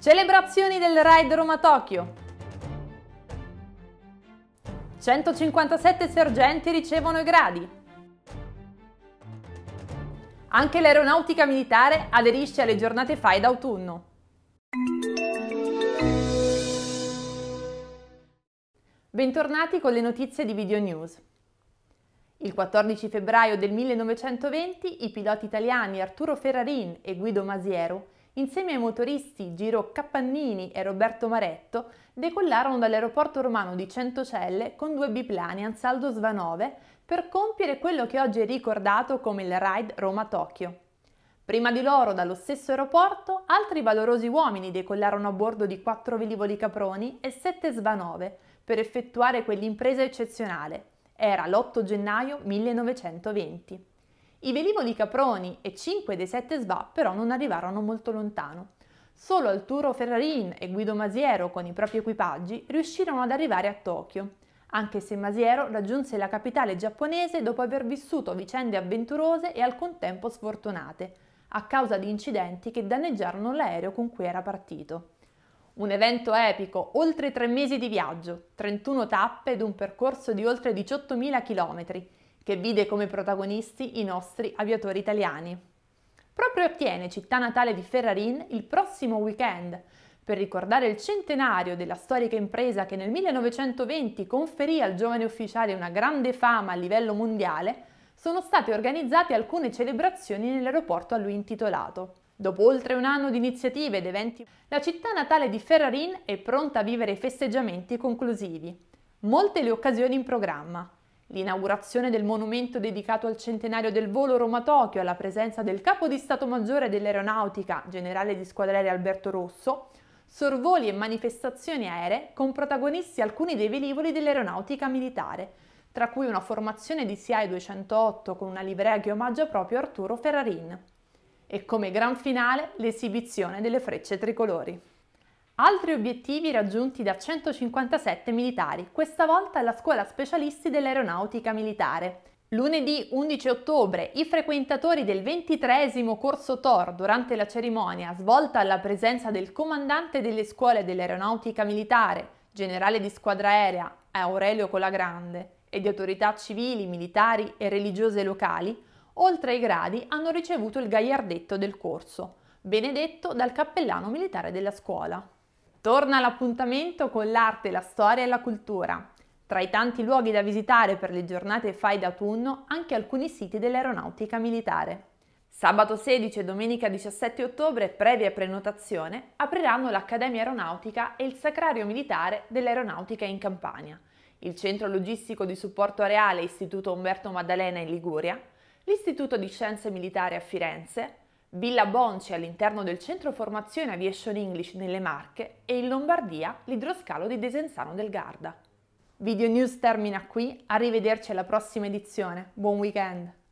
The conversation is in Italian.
Celebrazioni del Raid Roma Tokyo. 157 sergenti ricevono i gradi. Anche l'aeronautica militare aderisce alle giornate FAI d'autunno. Bentornati con le notizie di Video News. Il 14 febbraio del 1920 i piloti italiani Arturo Ferrarin e Guido Masiero, insieme ai motoristi Giro Cappannini e Roberto Maretto, decollarono dall'aeroporto romano di Centocelle con due biplani Ansaldo Svanove per compiere quello che oggi è ricordato come il Ride Roma-Tokyo. Prima di loro, dallo stesso aeroporto, altri valorosi uomini decollarono a bordo di quattro velivoli caproni e sette svanove per effettuare quell'impresa eccezionale. Era l'8 gennaio 1920. I velivoli caproni e cinque dei sette sva però non arrivarono molto lontano. Solo Arturo Ferrarin e Guido Masiero con i propri equipaggi riuscirono ad arrivare a Tokyo, anche se Masiero raggiunse la capitale giapponese dopo aver vissuto vicende avventurose e al contempo sfortunate, a causa di incidenti che danneggiarono l'aereo con cui era partito. Un evento epico, oltre tre mesi di viaggio, 31 tappe ed un percorso di oltre 18.000 km, che vide come protagonisti i nostri aviatori italiani. Proprio a Tiene, città natale di Ferrarin, il prossimo weekend, per ricordare il centenario della storica impresa che nel 1920 conferì al giovane ufficiale una grande fama a livello mondiale, sono state organizzate alcune celebrazioni nell'aeroporto a lui intitolato. Dopo oltre un anno di iniziative ed eventi, la città natale di Ferrarin è pronta a vivere i festeggiamenti conclusivi. Molte le occasioni in programma. L'inaugurazione del monumento dedicato al centenario del volo Roma-Tokyo alla presenza del capo di Stato Maggiore dell'Aeronautica, generale di squadra Alberto Rosso, sorvoli e manifestazioni aeree con protagonisti alcuni dei velivoli dell'aeronautica militare, tra cui una formazione di CI 208 con una livrea che omaggia proprio Arturo Ferrarin e come gran finale l'esibizione delle frecce tricolori. Altri obiettivi raggiunti da 157 militari, questa volta alla scuola specialisti dell'aeronautica militare. Lunedì 11 ottobre i frequentatori del 23 corso TOR durante la cerimonia svolta alla presenza del comandante delle scuole dell'aeronautica militare, generale di squadra aerea Aurelio Colagrande, e di autorità civili, militari e religiose locali, oltre ai gradi hanno ricevuto il gagliardetto del corso, benedetto dal cappellano militare della scuola. Torna l'appuntamento con l'arte, la storia e la cultura. Tra i tanti luoghi da visitare per le giornate FAI d'autunno, anche alcuni siti dell'aeronautica militare. Sabato 16 e domenica 17 ottobre, previa prenotazione, apriranno l'Accademia Aeronautica e il Sacrario Militare dell'Aeronautica in Campania, il Centro Logistico di Supporto Areale Istituto Umberto Maddalena in Liguria, l'Istituto di Scienze Militari a Firenze, Villa Bonci all'interno del Centro Formazione Aviation English nelle Marche e in Lombardia l'idroscalo di Desenzano del Garda. Video News termina qui, arrivederci alla prossima edizione, buon weekend!